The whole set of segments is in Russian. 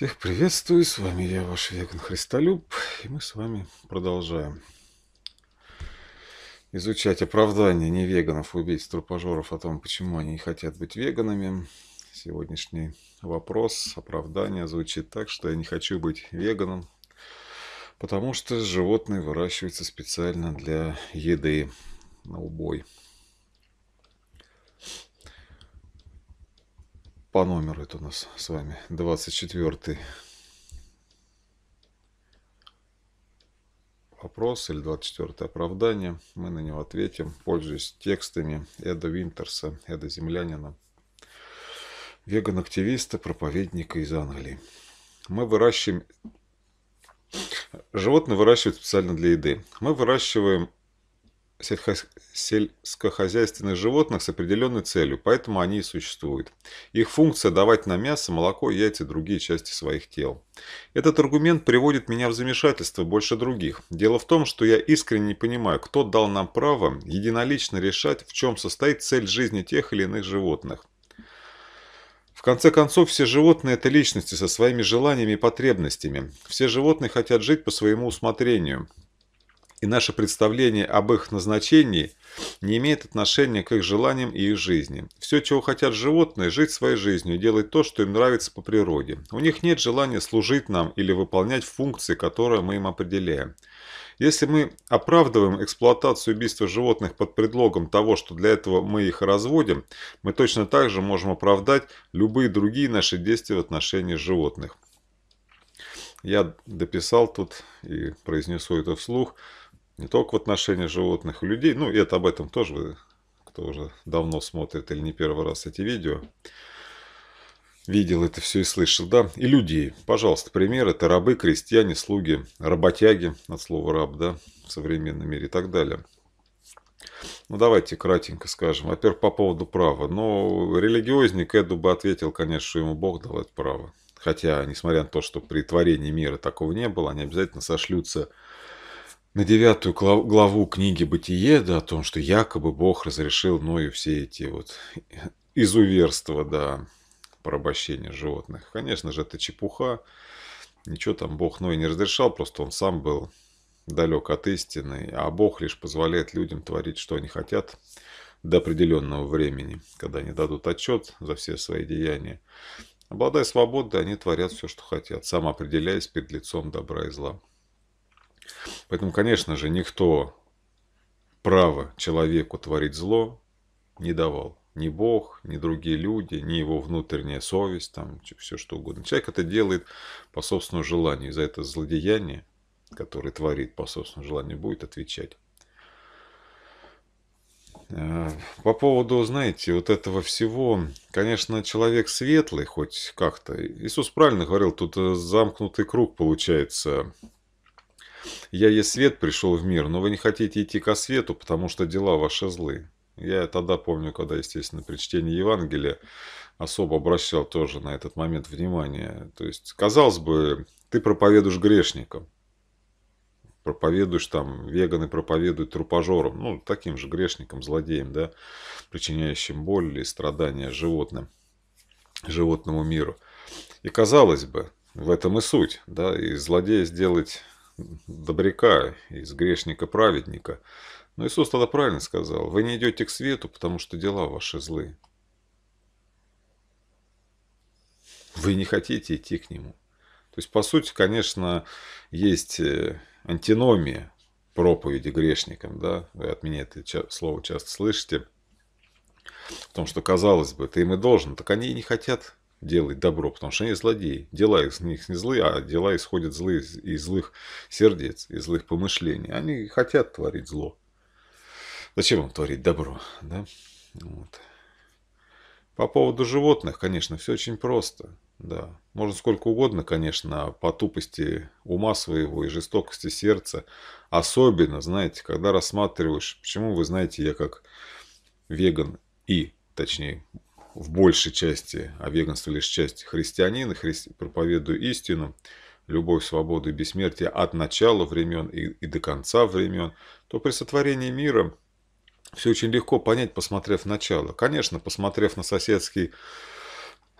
Всех приветствую, с вами я, ваш веган Христолюб, и мы с вами продолжаем изучать оправдания невеганов, а убить трупожоров о том, почему они не хотят быть веганами. Сегодняшний вопрос, оправдание звучит так, что я не хочу быть веганом, потому что животные выращиваются специально для еды на убой. по номеру это у нас с вами 24 вопрос или 24 оправдание. Мы на него ответим, пользуясь текстами Эда Винтерса, Эда Землянина, веган-активиста, проповедника из Англии. Мы выращиваем... Животные выращивают специально для еды. Мы выращиваем сельскохозяйственных животных с определенной целью, поэтому они и существуют. Их функция – давать на мясо, молоко, яйца и другие части своих тел. Этот аргумент приводит меня в замешательство больше других. Дело в том, что я искренне не понимаю, кто дал нам право единолично решать, в чем состоит цель жизни тех или иных животных. В конце концов, все животные – это личности со своими желаниями и потребностями. Все животные хотят жить по своему усмотрению и наше представление об их назначении не имеет отношения к их желаниям и их жизни. Все, чего хотят животные – жить своей жизнью и делать то, что им нравится по природе. У них нет желания служить нам или выполнять функции, которые мы им определяем. Если мы оправдываем эксплуатацию убийства животных под предлогом того, что для этого мы их разводим, мы точно так же можем оправдать любые другие наши действия в отношении животных. Я дописал тут и произнесу это вслух. Не только в отношении животных и людей. Ну, и это об этом тоже, вы, кто уже давно смотрит или не первый раз эти видео, видел это все и слышал, да. И людей. Пожалуйста, пример. Это рабы, крестьяне, слуги, работяги, от слова раб, да, в современном мире и так далее. Ну, давайте кратенько скажем. Во-первых, по поводу права. Ну, религиозник Эду бы ответил, конечно, что ему Бог дал это право. Хотя, несмотря на то, что при творении мира такого не было, они обязательно сошлются на девятую главу книги «Бытие», да, о том, что якобы Бог разрешил Ною все эти вот изуверства, да, порабощения животных. Конечно же, это чепуха. Ничего там Бог Ной не разрешал, просто он сам был далек от истины, а Бог лишь позволяет людям творить, что они хотят до определенного времени, когда они дадут отчет за все свои деяния. Обладая свободой, они творят все, что хотят, самоопределяясь перед лицом добра и зла. Поэтому, конечно же, никто право человеку творить зло не давал. Ни Бог, ни другие люди, ни его внутренняя совесть, там все что угодно. Человек это делает по собственному желанию. за это злодеяние, которое творит по собственному желанию, будет отвечать. Э, по поводу, знаете, вот этого всего, конечно, человек светлый хоть как-то. Иисус правильно говорил, тут э, замкнутый круг получается я есть свет, пришел в мир, но вы не хотите идти ко свету, потому что дела ваши злы. Я тогда помню, когда, естественно, при чтении Евангелия особо обращал тоже на этот момент внимание. То есть, казалось бы, ты проповедуешь грешникам. Проповедуешь там, веганы проповедуют трупожорам, ну, таким же грешникам, злодеям, да, причиняющим боль или страдания животным, животному миру. И казалось бы, в этом и суть, да, и злодея сделать добряка, из грешника-праведника. Но Иисус тогда правильно сказал, вы не идете к свету, потому что дела ваши злы. Вы не хотите идти к нему. То есть, по сути, конечно, есть э, антиномия проповеди грешникам, да, вы от меня это слово часто слышите, в том, что, казалось бы, ты им и должен, так они и не хотят делать добро, потому что они злодеи. Дела из них не злые, а дела исходят злые из злых сердец, из злых помышлений. Они хотят творить зло. Зачем им творить добро? Да? Вот. По поводу животных, конечно, все очень просто. Да. Можно сколько угодно, конечно, по тупости ума своего и жестокости сердца. Особенно, знаете, когда рассматриваешь, почему вы знаете, я как веган и, точнее, в большей части, а веганство лишь часть христианин, христи... проповедую истину, любовь, свободу и бессмертие от начала времен и, и до конца времен, то при сотворении мира все очень легко понять, посмотрев начало. Конечно, посмотрев на соседский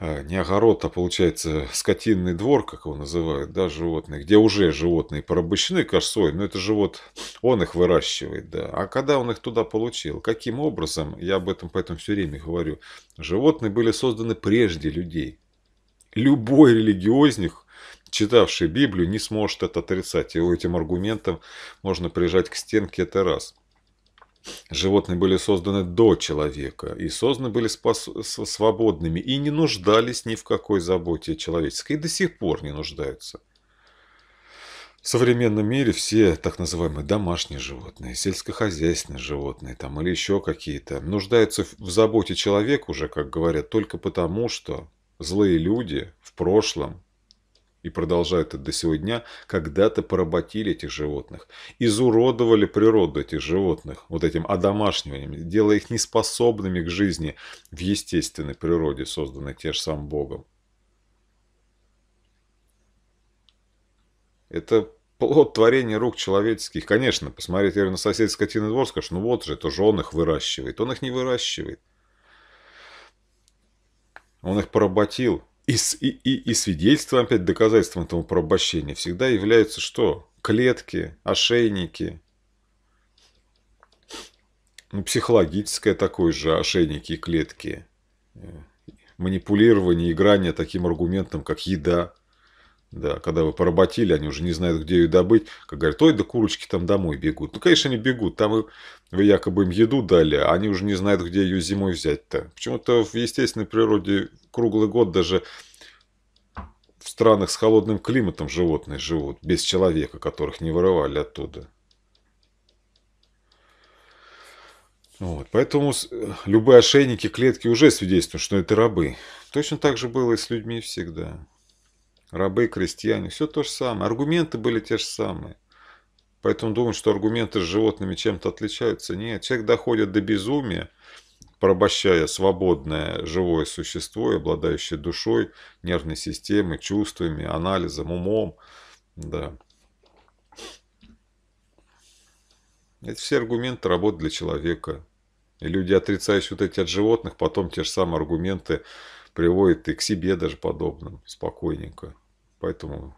а, не огород, а получается скотинный двор, как его называют, да, животные, где уже животные порабощены косой, но ну это же вот он их выращивает, да. А когда он их туда получил? Каким образом? Я об этом поэтому все время говорю. Животные были созданы прежде людей. Любой религиозник, читавший Библию, не сможет это отрицать. Его этим аргументом можно прижать к стенке, это раз – Животные были созданы до человека и созданы были спос... свободными и не нуждались ни в какой заботе человеческой и до сих пор не нуждаются. В современном мире все так называемые домашние животные, сельскохозяйственные животные там, или еще какие-то нуждаются в заботе человека уже, как говорят, только потому, что злые люди в прошлом и продолжают это до сего дня, когда-то поработили этих животных, изуродовали природу этих животных вот этим одомашниванием, делая их неспособными к жизни в естественной природе, созданной те же самым Богом. Это плод творения рук человеческих. Конечно, посмотреть наверное, на соседей скотины двор, скажешь, ну вот же, это же он их выращивает. Он их не выращивает. Он их поработил. И, и, и, и свидетельством, опять доказательством этому порабощения всегда являются что? Клетки, ошейники. Ну, психологическое такое же ошейники и клетки. Э, манипулирование, играние таким аргументом, как еда. Да, когда вы поработили, они уже не знают, где ее добыть. Как говорят, ой, да курочки там домой бегут. Ну, конечно, они бегут. Там вы якобы им еду дали, а они уже не знают, где ее зимой взять-то. Почему-то в естественной природе круглый год даже в странах с холодным климатом животные живут, без человека, которых не вырывали оттуда. Вот, поэтому любые ошейники, клетки уже свидетельствуют, что это рабы. Точно так же было и с людьми всегда. Рабы, крестьяне, все то же самое. Аргументы были те же самые. Поэтому думать, что аргументы с животными чем-то отличаются, нет. Человек доходит до безумия, порабощая свободное живое существо, обладающее душой, нервной системой, чувствами, анализом, умом. Да. Эти все аргументы работают для человека. И люди, отрицающие вот эти от животных, потом те же самые аргументы приводят и к себе даже подобным, спокойненько. Поэтому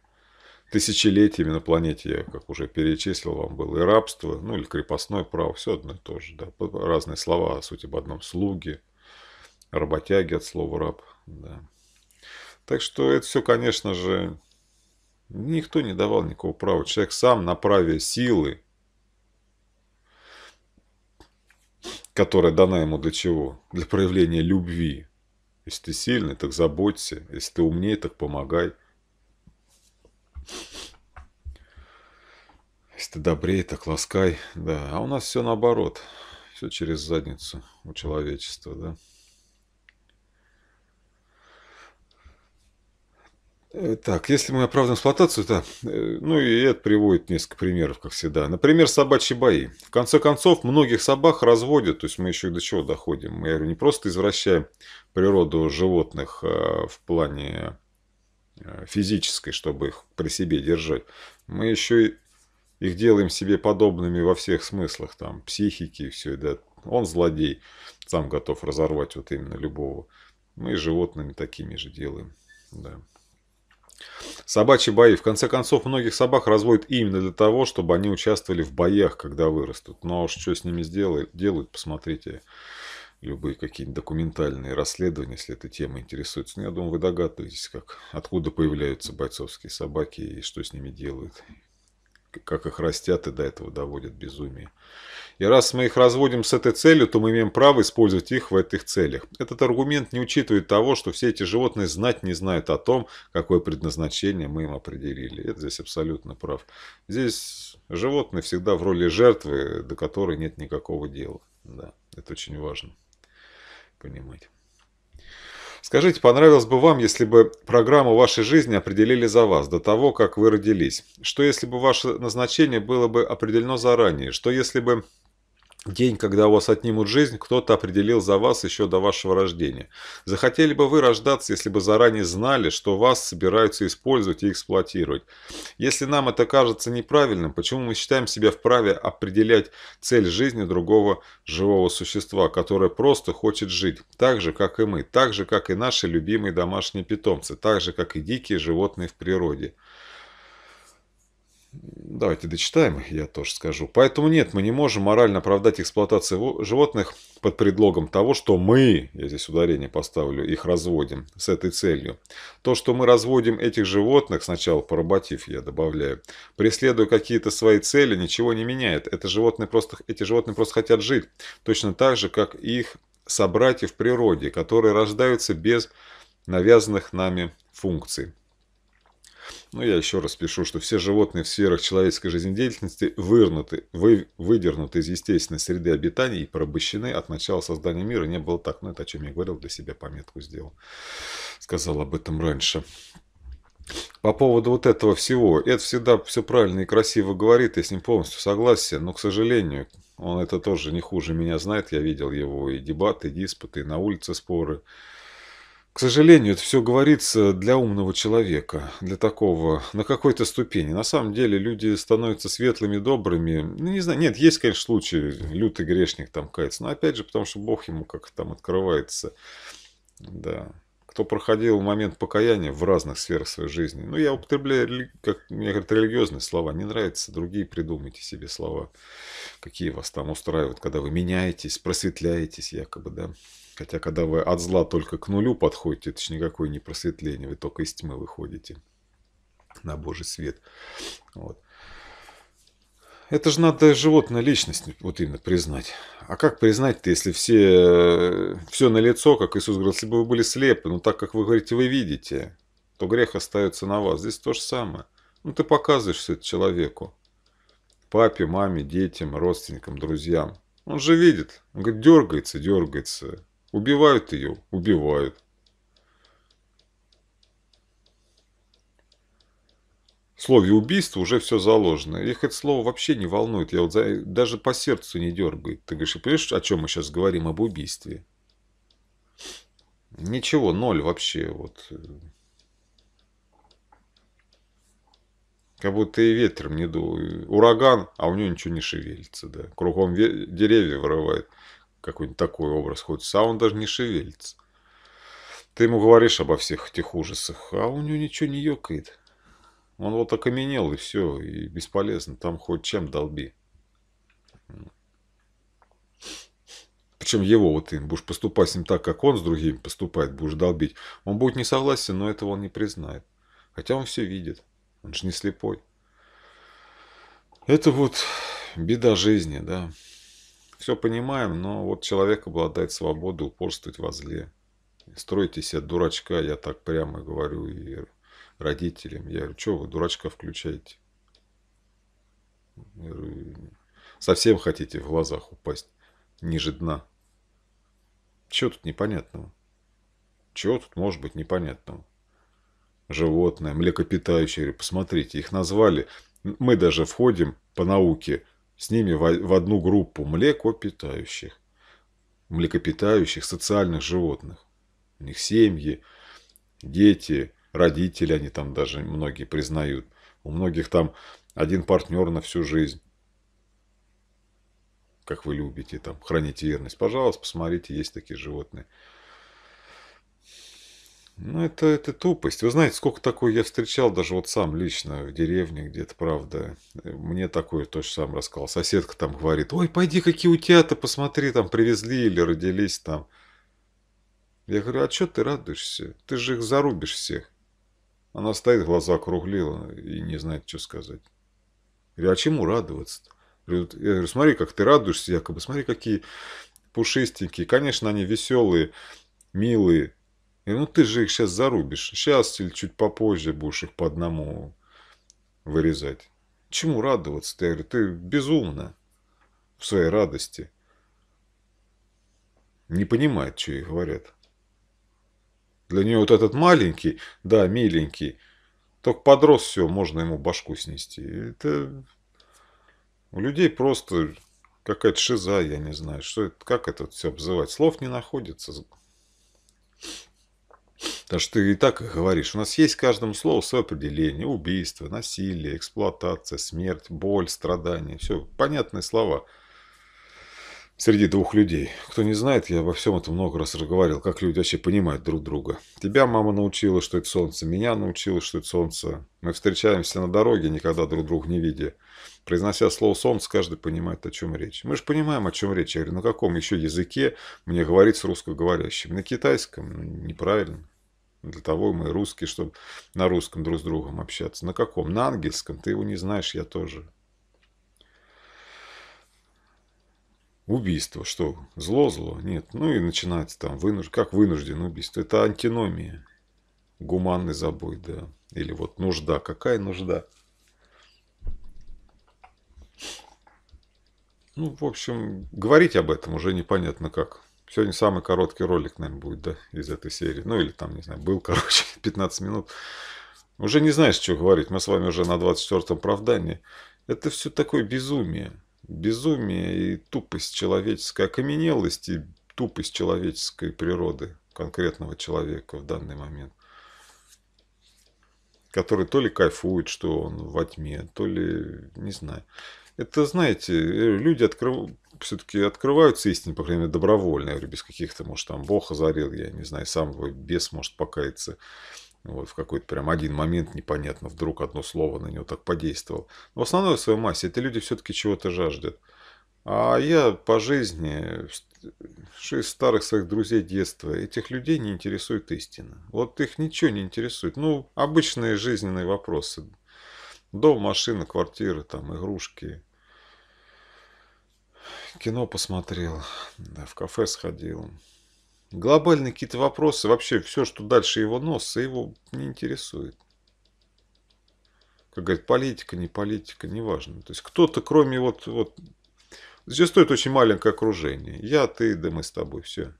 тысячелетиями на планете, я как уже перечислил вам, было и рабство, ну или крепостное право, все одно и то же, да, разные слова, о сути, об одном слуге, работяги от слова раб, да. Так что это все, конечно же, никто не давал никакого права. Человек сам на праве силы, которая дана ему для чего? Для проявления любви. Если ты сильный, так заботься. Если ты умнее, так помогай. Если ты добрее, так ласкай. Да, а у нас все наоборот. Все через задницу у человечества, да. Э, так, если мы оправдываем эксплуатацию, то, э, ну и это приводит несколько примеров, как всегда. Например, собачьи бои. В конце концов, многих собак разводят, то есть мы еще до чего доходим. Мы, я говорю, не просто извращаем природу животных а, в плане Э, физической, чтобы их при себе держать. Мы еще и их делаем себе подобными во всех смыслах, там, психики и все, да. Он злодей, сам готов разорвать вот именно любого. Мы и животными такими же делаем, да. Собачьи бои. В конце концов, многих собак разводят именно для того, чтобы они участвовали в боях, когда вырастут. Но ну, а уж что с ними сделают, делают, посмотрите любые какие-нибудь документальные расследования, если эта тема интересуется. Ну, я думаю, вы догадываетесь, как, откуда появляются бойцовские собаки и что с ними делают, как их растят и до этого доводят безумие. И раз мы их разводим с этой целью, то мы имеем право использовать их в этих целях. Этот аргумент не учитывает того, что все эти животные знать не знают о том, какое предназначение мы им определили. Это здесь абсолютно прав. Здесь животные всегда в роли жертвы, до которой нет никакого дела. Да, это очень важно понимать. Скажите, понравилось бы вам, если бы программу вашей жизни определили за вас, до того, как вы родились? Что если бы ваше назначение было бы определено заранее? Что если бы День, когда у вас отнимут жизнь, кто-то определил за вас еще до вашего рождения. Захотели бы вы рождаться, если бы заранее знали, что вас собираются использовать и эксплуатировать. Если нам это кажется неправильным, почему мы считаем себя вправе определять цель жизни другого живого существа, которое просто хочет жить, так же, как и мы, так же, как и наши любимые домашние питомцы, так же, как и дикие животные в природе? Давайте дочитаем, я тоже скажу. Поэтому нет, мы не можем морально оправдать эксплуатацию животных под предлогом того, что мы, я здесь ударение поставлю, их разводим с этой целью. То, что мы разводим этих животных, сначала поработив, я добавляю, преследуя какие-то свои цели, ничего не меняет. Это животные просто, эти животные просто хотят жить. Точно так же, как их собратья в природе, которые рождаются без навязанных нами функций. Но ну, я еще раз пишу, что все животные в сферах человеческой жизнедеятельности вырнуты, вы, выдернуты из естественной среды обитания и порабощены от начала создания мира. Не было так, но ну, это о чем я говорил, для себя пометку сделал. Сказал об этом раньше. По поводу вот этого всего, это всегда все правильно и красиво говорит, я с ним полностью согласен, но, к сожалению, он это тоже не хуже меня знает, я видел его и дебаты, и диспуты, и на улице споры, к сожалению, это все говорится для умного человека, для такого, на какой-то ступени. На самом деле люди становятся светлыми, добрыми. Ну, не знаю, нет, есть, конечно, случаи, лютый грешник там кается. Но опять же, потому что Бог ему как-то там открывается. Да. Кто проходил момент покаяния в разных сферах своей жизни. Ну, я употребляю, как мне говорят, религиозные слова. Не нравятся другие, придумайте себе слова, какие вас там устраивают, когда вы меняетесь, просветляетесь якобы, да. Хотя, когда вы от зла только к нулю подходите, это же никакое не просветление, вы только из тьмы выходите на Божий свет. Вот. Это же надо животную личность вот именно признать. А как признать-то, если все, э, все на лицо, как Иисус говорил, если бы вы были слепы, но ну, так как вы говорите, вы видите, то грех остается на вас. Здесь то же самое. Ну, ты показываешь все это человеку. Папе, маме, детям, родственникам, друзьям. Он же видит. Он говорит, дергается, дергается. Убивают ее, убивают. В слове убийство уже все заложено. Их это слово вообще не волнует. Я вот за... даже по сердцу не дергает. Ты говоришь, понимаешь, о чем мы сейчас говорим об убийстве? Ничего, ноль вообще. Вот. Как будто и ветром не дул. Ураган, а у нее ничего не шевелится. Да. Кругом деревья вырывает какой-нибудь такой образ хочется, а он даже не шевелится. Ты ему говоришь обо всех этих ужасах, а у него ничего не ёкает. Он вот окаменел, и все, и бесполезно. Там хоть чем долби. Причем его вот ты будешь поступать с ним так, как он с другими поступает, будешь долбить. Он будет не согласен, но этого он не признает. Хотя он все видит. Он же не слепой. Это вот беда жизни, да все понимаем, но вот человек обладает свободой упорствовать во зле. Стройте себя дурачка, я так прямо говорю и родителям. Я говорю, что вы дурачка включаете? Совсем хотите в глазах упасть ниже дна. Чего тут непонятного? Чего тут может быть непонятного? Животное, млекопитающее, посмотрите, их назвали. Мы даже входим по науке с ними в одну группу млекопитающих, млекопитающих социальных животных. У них семьи, дети, родители, они там даже многие признают. У многих там один партнер на всю жизнь. Как вы любите, там, хранить верность. Пожалуйста, посмотрите, есть такие животные. Ну, это, это тупость. Вы знаете, сколько такое я встречал даже вот сам лично в деревне где-то, правда. Мне такое точно сам рассказал. Соседка там говорит, ой, пойди, какие у тебя-то, посмотри, там привезли или родились там. Я говорю, а что ты радуешься? Ты же их зарубишь всех. Она стоит, глаза округлила и не знает, что сказать. Я говорю, а чему радоваться-то? Я говорю, смотри, как ты радуешься якобы, смотри, какие пушистенькие. Конечно, они веселые, милые, и ну ты же их сейчас зарубишь. Сейчас или чуть попозже будешь их по одному вырезать. Чему радоваться? -то? Я говорю, ты безумно в своей радости. Не понимает, что ей говорят. Для нее вот этот маленький, да, миленький, только подрос все, можно ему башку снести. Это у людей просто какая-то шиза, я не знаю, что это, как это все обзывать. Слов не находится. Потому что ты и так и говоришь. У нас есть каждому слову свое определение. Убийство, насилие, эксплуатация, смерть, боль, страдания. Все, понятные слова среди двух людей. Кто не знает, я обо всем этом много раз разговаривал, как люди вообще понимают друг друга. Тебя мама научила, что это солнце, меня научила, что это солнце. Мы встречаемся на дороге, никогда друг друга не видя. Произнося слово «солнце», каждый понимает, о чем речь. Мы же понимаем, о чем речь. Я говорю, на каком еще языке мне говорить с русскоговорящим? На китайском? Ну, неправильно. Для того мы русские, чтобы на русском друг с другом общаться. На каком? На ангельском. Ты его не знаешь, я тоже. Убийство. Что? Зло, зло? Нет. Ну и начинается там. Вынуж... Как вынужден убийство? Это антиномия. Гуманный забой, да. Или вот нужда. Какая нужда? Ну, в общем, говорить об этом уже непонятно как. Сегодня самый короткий ролик, наверное, будет, да, из этой серии. Ну, или там, не знаю, был, короче, 15 минут. Уже не знаешь, что говорить. Мы с вами уже на 24-м правдании. Это все такое безумие. Безумие и тупость человеческая, окаменелость и тупость человеческой природы, конкретного человека в данный момент. Который то ли кайфует, что он во тьме, то ли, не знаю. Это, знаете, э, люди открывают все-таки открываются истины, по крайней мере, добровольно. Я говорю, без каких-то, может, там Бог озарил, я не знаю, сам бес может покаяться. Вот в какой-то прям один момент непонятно, вдруг одно слово на него так подействовало. Но в основной в своей массе это люди все-таки чего-то жаждут. А я по жизни, что из старых своих друзей детства, этих людей не интересует истина. Вот их ничего не интересует. Ну, обычные жизненные вопросы. Дом, машина, квартира, там, игрушки, кино посмотрел, да, в кафе сходил. Глобальные какие-то вопросы, вообще все, что дальше его носа, его не интересует. Как говорят, политика, не политика, неважно. То есть кто-то, кроме вот, вот... здесь стоит очень маленькое окружение. Я, ты, да мы с тобой, все.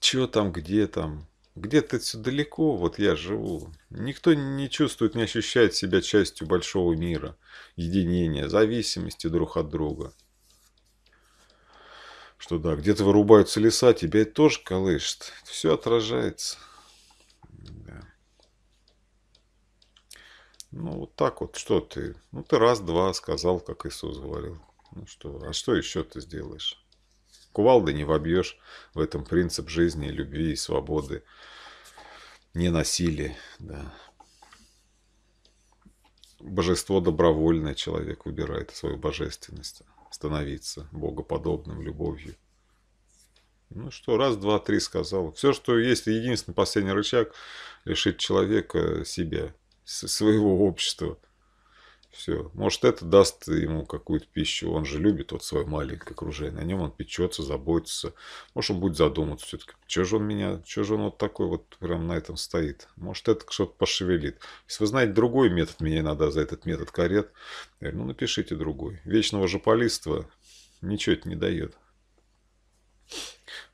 Чего там, где там, где-то далеко, вот я живу. Никто не чувствует, не ощущает себя частью большого мира, единения, зависимости друг от друга. Что да, где-то вырубаются леса, тебя это тоже колышет. Все отражается. Да. Ну, вот так вот, что ты? Ну, ты раз-два сказал, как Иисус говорил. Ну что, а что еще ты сделаешь? Кувалды не вобьешь. В этом принцип жизни, любви и свободы. Не насилие, да. Божество добровольное, человек выбирает свою божественность, становиться богоподобным любовью. Ну что, раз, два, три сказал. Все, что есть, единственный последний рычаг, лишить человека себя, своего общества. Все. Может, это даст ему какую-то пищу. Он же любит вот свое маленькое окружение. О нем он печется, заботится. Может, он будет задуматься все-таки, что же он меня, что же он вот такой вот прям на этом стоит. Может, это что-то пошевелит. Если вы знаете другой метод, мне иногда за этот метод карет, Я говорю, ну, напишите другой. Вечного же полиства ничего это не дает.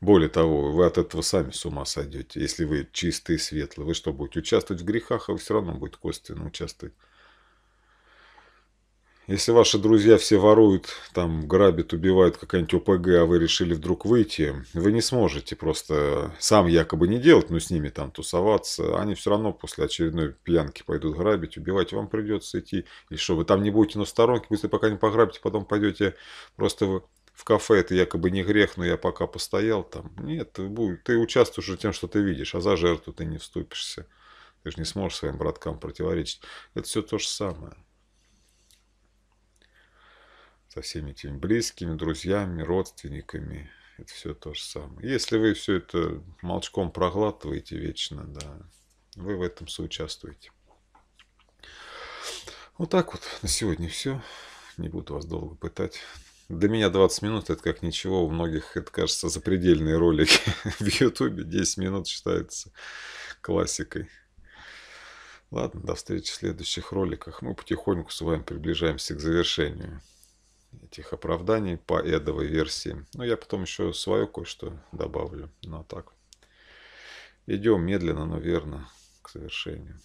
Более того, вы от этого сами с ума сойдете. Если вы чистые и светлые, вы что будете участвовать в грехах, а вы все равно будете косвенно участвовать. Если ваши друзья все воруют, там грабят, убивают какая-нибудь ОПГ, а вы решили вдруг выйти, вы не сможете просто сам якобы не делать, но с ними там тусоваться. Они все равно после очередной пьянки пойдут грабить, убивать. Вам придется идти. И что, вы там не будете на сторонке, если пока не пограбите, потом пойдете просто вы в кафе, это якобы не грех, но я пока постоял там. Нет, ты, ты участвуешь тем, что ты видишь, а за жертву ты не вступишься. Ты же не сможешь своим браткам противоречить. Это все то же самое со всеми этими близкими, друзьями, родственниками. Это все то же самое. Если вы все это молчком проглатываете вечно, да, вы в этом соучаствуете. Вот так вот на сегодня все. Не буду вас долго пытать. До меня 20 минут это как ничего. У многих это кажется запредельные ролики. в Ютубе 10 минут считается классикой. Ладно, до встречи в следующих роликах. Мы потихоньку с вами приближаемся к завершению этих оправданий по эдовой версии. Но я потом еще свое кое-что добавлю. Ну а так. Идем медленно, но верно к завершению.